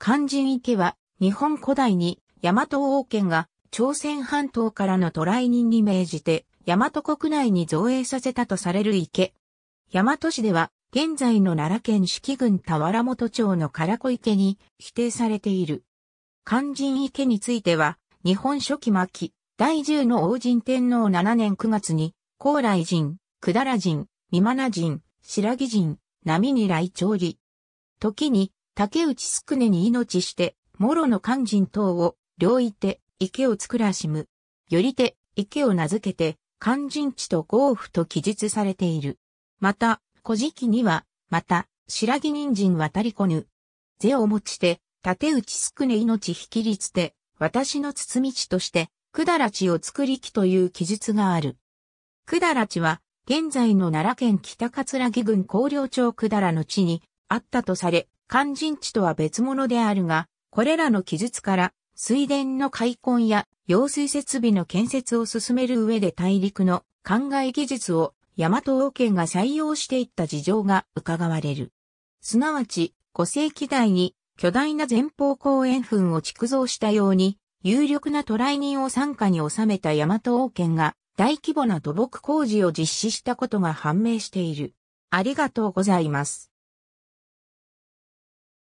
肝心池は、日本古代に、大和王権が、朝鮮半島からの渡来人に命じて、大和国内に造営させたとされる池。大和市では、現在の奈良県四季郡田原本町の唐子池に否定されている。肝心池については、日本初期末期、第10の王神天皇7年9月に、高麗人、百済人、三真人、白木人、波に来調理。時に、竹内すくねに命して、諸の肝心等を、両いて、池を作らしむ。よりて、池を名付けて、肝心地と豪府と記述されている。また、古事記には、また、白木人参渡りこぬ。是を持ちて、竹内すくね命引き立て、私の包み地として、くだら地を作りきという記述がある。くだら地は、現在の奈良県北葛城郡高陵町くだらの地にあったとされ、肝心地とは別物であるが、これらの記述から、水田の開墾や用水設備の建設を進める上で大陸の灌漑技術を大和王権が採用していった事情が伺われる。すなわち、古世紀代に巨大な前方後円墳を築造したように、有力な渡来人を参加に収めた大和王権が大規模な土木工事を実施したことが判明している。ありがとうございます。